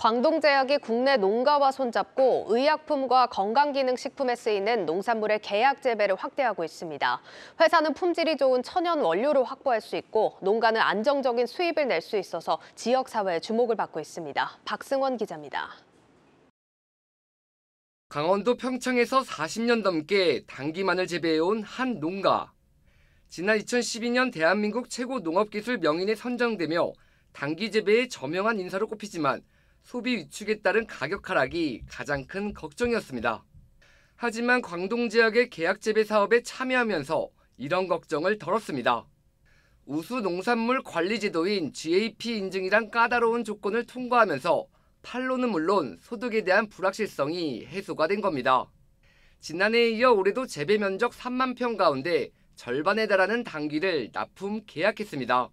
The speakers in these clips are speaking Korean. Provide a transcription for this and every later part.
광동제약이 국내 농가와 손잡고 의약품과 건강기능식품에 쓰이는 농산물의 계약 재배를 확대하고 있습니다. 회사는 품질이 좋은 천연 원료로 확보할 수 있고 농가는 안정적인 수입을 낼 수 있어서 지역사회에 주목을 받고 있습니다. 박승원 기자입니다. 강원도 평창에서 40년 넘게 단기만을 재배해온 한 농가. 지난 2012년 대한민국 최고 농업기술 명인에 선정되며 단기 재배의 저명한 인사로 꼽히지만 소비 위축에 따른 가격 하락이 가장 큰 걱정이었습니다. 하지만 광동 지역의 계약 재배 사업에 참여하면서 이런 걱정을 덜었습니다. 우수 농산물 관리 제도인 GAP 인증이란 까다로운 조건을 통과하면서 판로는 물론 소득에 대한 불확실성이 해소가 된 겁니다. 지난해에 이어 올해도 재배 면적 3만 평 가운데 절반에 달하는 단기를 납품 계약했습니다.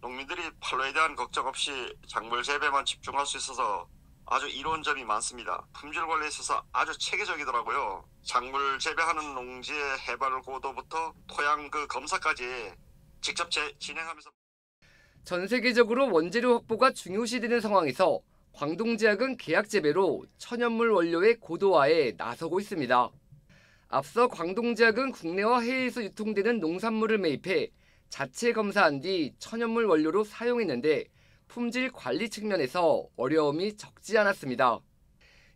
농민들이 판로에 대한 걱정 없이 작물 재배만 집중할 수 있어서 아주 이로운 점이 많습니다. 품질 관리에 있어서 아주 체계적이더라고요. 작물 재배하는 농지의 해발 고도부터 토양 그 검사까지 직접 제, 진행하면서 전 세계적으로 원재료 확보가 중요시되는 상황에서 광동 지역은 계약 재배로 천연물 원료의 고도화에 나서고 있습니다. 앞서 광동 지역은 국내와 해외에서 유통되는 농산물을 매입해 자체 검사한 뒤 천연물 원료로 사용했는데 품질 관리 측면에서 어려움이 적지 않았습니다.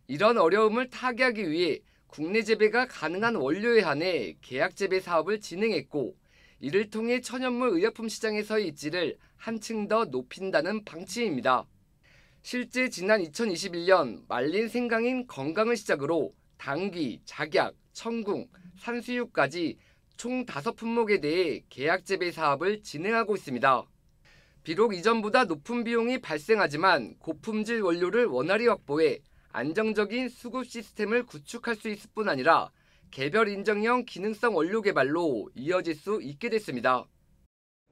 이런 어려움을 타개하기 위해 국내 재배가 가능한 원료에 한해 계약 재배 사업을 진행했고 이를 통해 천연물 의약품 시장에서의 입지를 한층 더 높인다는 방침입니다. 실제 지난 2021년 말린 생강인 건강을 시작으로 당귀, 작약, 천궁 산수유까지 총 다섯 품목에 대해 계약 재배 사업을 진행하고 있습니다. 비록 이전보다 높은 비용이 발생하지만 고품질 원료를 원활히 확보해 안정적인 수급 시스템을 구축할 수 있을 뿐 아니라 개별 인정형 기능성 원료 개발로 이어질 수 있게 됐습니다.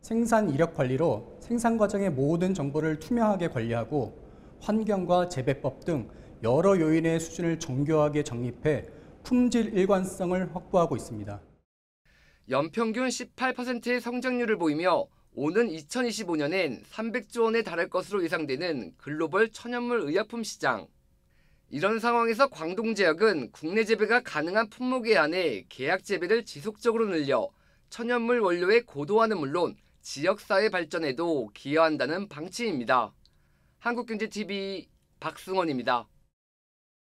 생산 이력 관리로 생산 과정의 모든 정보를 투명하게 관리하고 환경과 재배법 등 여러 요인의 수준을 정교하게 정립해 품질 일관성을 확보하고 있습니다. 연평균 18%의 성장률을 보이며 오는 2025년엔 300조 원에 달할 것으로 예상되는 글로벌 천연물 의약품 시장. 이런 상황에서 광동제약은 국내 재배가 가능한 품목에 한해 계약 재배를 지속적으로 늘려 천연물 원료의 고도화는 물론 지역사회 발전에도 기여한다는 방침입니다. 한국경제TV 박승원입니다.